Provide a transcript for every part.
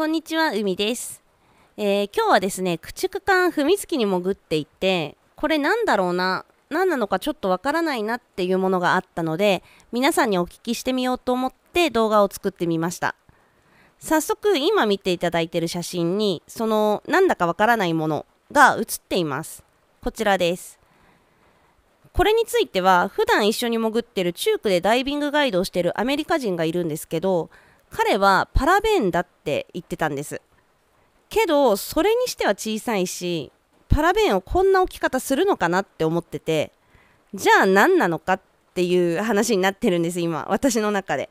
こんにちは、海です。えー、今日はですね、駆逐艦踏月に潜っていって、これなんだろうな、何なのかちょっとわからないなっていうものがあったので、皆さんにお聞きしてみようと思って動画を作ってみました。早速、今見ていただいている写真に、その、なんだかわからないものが写っています。こちらです。これについては、普段一緒に潜ってる中区でダイビングガイドをしているアメリカ人がいるんですけど、彼はパラベンだって言ってたんですけどそれにしては小さいしパラベンをこんな置き方するのかなって思っててじゃあ何なのかっていう話になってるんです今私の中で。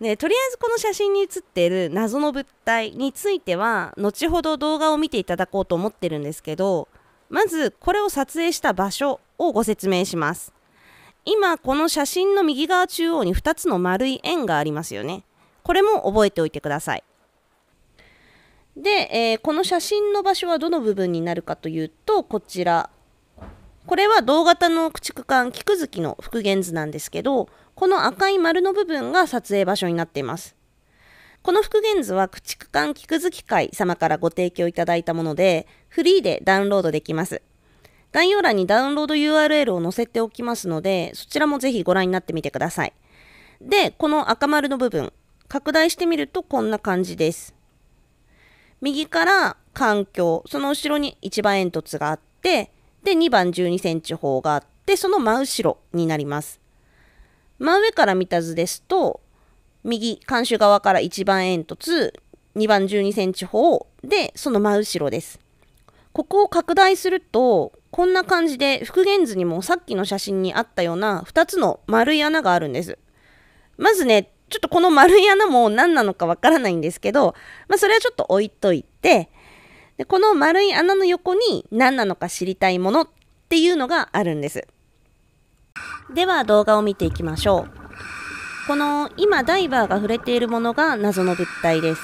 でとりあえずこの写真に写っている謎の物体については後ほど動画を見ていただこうと思ってるんですけどまずこれを撮影した場所をご説明します今この写真の右側中央に2つの丸い円がありますよねこれも覚えておいてください。で、えー、この写真の場所はどの部分になるかというと、こちら。これは同型の駆逐艦菊月の復元図なんですけど、この赤い丸の部分が撮影場所になっています。この復元図は駆逐艦菊月会様からご提供いただいたもので、フリーでダウンロードできます。概要欄にダウンロード URL を載せておきますので、そちらもぜひご覧になってみてください。で、この赤丸の部分、拡大してみるとこんな感じです。右から環境、その後ろに1番煙突があって、で2番12センチ方があって、その真後ろになります。真上から見た図ですと、右、監修側から1番煙突、2番12センチ方で、その真後ろです。ここを拡大すると、こんな感じで復元図にもさっきの写真にあったような2つの丸い穴があるんです。まずね、ちょっとこの丸い穴も何なのかわからないんですけど、まあ、それはちょっと置いといてでこの丸い穴の横に何なのか知りたいものっていうのがあるんですでは動画を見ていきましょうこの今ダイバーが触れているものが謎の物体です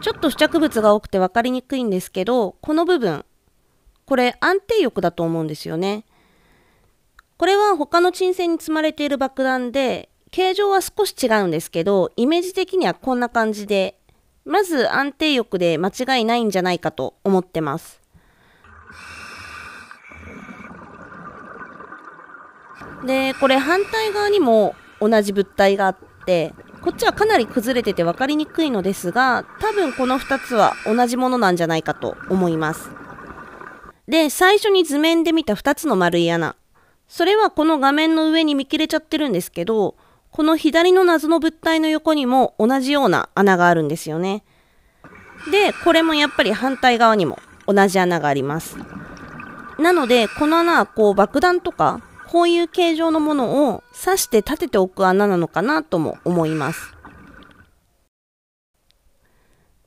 ちょっと付着物が多くて分かりにくいんですけどこの部分これ安定翼だと思うんですよねこれは他の沈船に積まれている爆弾で形状は少し違うんですけど、イメージ的にはこんな感じで、まず安定翼で間違いないんじゃないかと思ってます。で、これ反対側にも同じ物体があって、こっちはかなり崩れてて分かりにくいのですが、多分この2つは同じものなんじゃないかと思います。で、最初に図面で見た2つの丸い穴。それはこの画面の上に見切れちゃってるんですけど、この左の謎の物体の横にも同じような穴があるんですよね。で、これもやっぱり反対側にも同じ穴があります。なので、この穴はこう爆弾とか、こういう形状のものを刺して立てておく穴なのかなとも思います。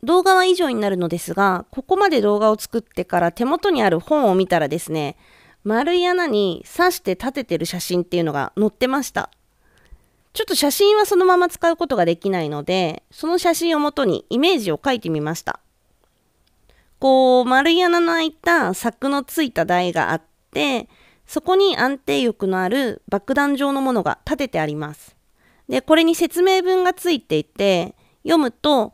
動画は以上になるのですが、ここまで動画を作ってから手元にある本を見たらですね、丸い穴に刺して立ててる写真っていうのが載ってました。ちょっと写真はそのまま使うことができないので、その写真をもとにイメージを書いてみました。こう、丸い穴の開いた柵のついた台があって、そこに安定翼のある爆弾状のものが立ててあります。で、これに説明文がついていて、読むと、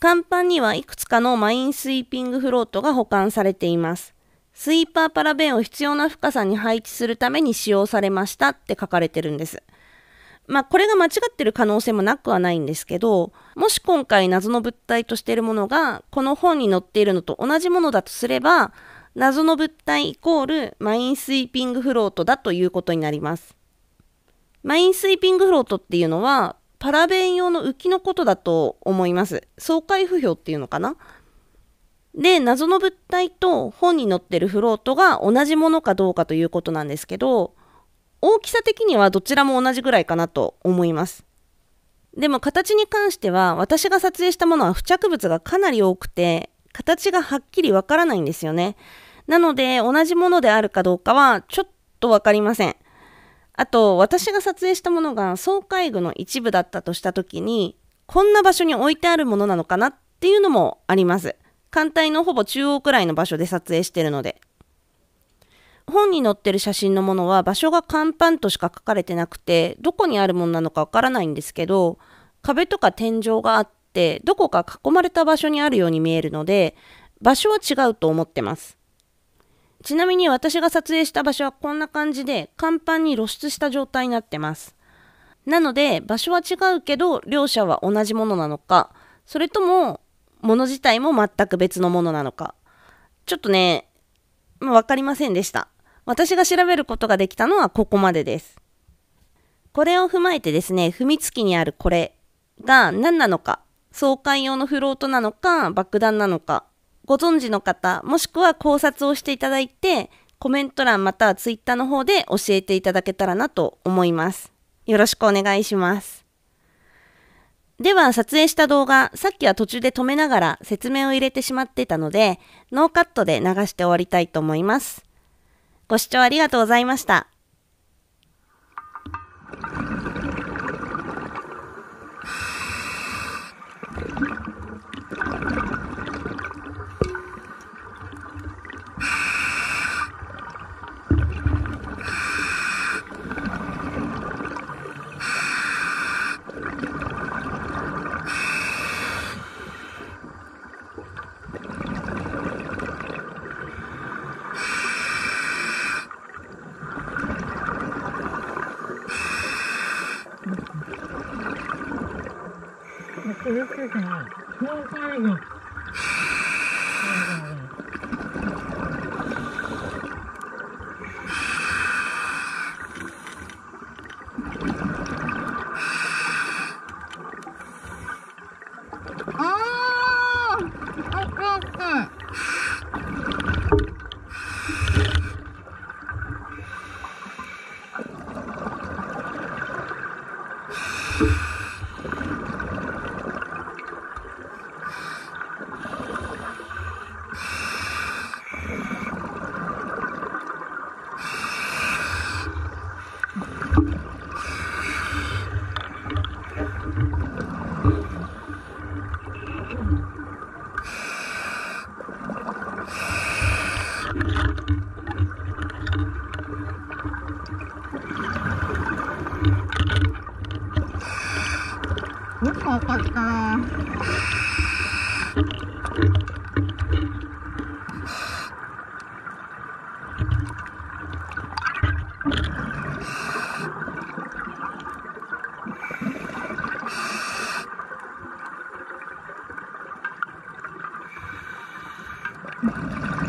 甲板にはいくつかのマインスイーピングフロートが保管されています。スイーパーパラベンを必要な深さに配置するために使用されましたって書かれてるんです。まあ、これが間違ってる可能性もなくはないんですけどもし今回謎の物体としているものがこの本に載っているのと同じものだとすれば謎の物体イコールマインスイーピングフロートだということになりますマインスイーピングフロートっていうのはパラベン用の浮きのことだと思います爽快不評っていうのかなで謎の物体と本に載ってるフロートが同じものかどうかということなんですけど大きさ的にはどちらも同じぐらいかなと思います。でも形に関しては私が撮影したものは付着物がかなり多くて形がはっきりわからないんですよね。なので同じものであるかどうかはちょっと分かりません。あと私が撮影したものが総会具の一部だったとした時にこんな場所に置いてあるものなのかなっていうのもあります。艦隊のほぼ中央くらいの場所で撮影してるので。本に載ってる写真のものは場所が甲板としか書かれてなくてどこにあるものなのかわからないんですけど壁とか天井があってどこか囲まれた場所にあるように見えるので場所は違うと思ってますちなみに私が撮影した場所はこんな感じで甲板に露出した状態になってますなので場所は違うけど両者は同じものなのかそれとも物自体も全く別のものなのかちょっとね、わ分かりませんでした私が調べることができたのはここまでです。これを踏まえてですね、踏みつきにあるこれが何なのか、総会用のフロートなのか、爆弾なのか、ご存知の方、もしくは考察をしていただいて、コメント欄または twitter の方で教えていただけたらなと思います。よろしくお願いします。では撮影した動画、さっきは途中で止めながら説明を入れてしまってたので、ノーカットで流して終わりたいと思います。ご視聴ありがとうございました。の。Thank mm -hmm. you.